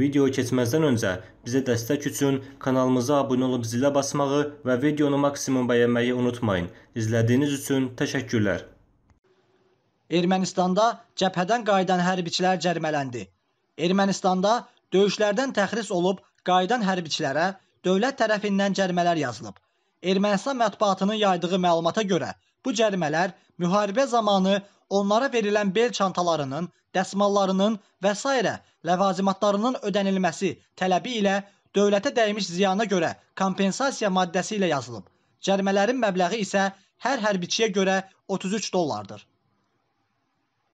Videoya keçməzdən öncə bizə dəstək üçün kanalımıza abunə olub zilə basmağı və videonu maksimum bəyənməyi unutmayın. İzlədiyiniz üçün təşəkkürlər. Ermənistanda cəbhədən qayıdan hərbiçilər cərimələndi. Ermənistanda döyüşlərdən təxris olub qayıdan hərbiçilərə dövlət tərəfindən cərimələr yazılıb. Ermənistan mətbuatının yaydığı məlumata görə, bu cərimələr müharibə zamanı onlara verilən bel çantalarının, dəsmallarının və sairə ləvazimatlarının ödənilməsi tələbi ilə dövlətə dəymiş ziyana görə kompensasiya maddəsi ilə yazılıb. Cərimələrin məbləği isə hər hərbiçiyə görə 33 dollardır.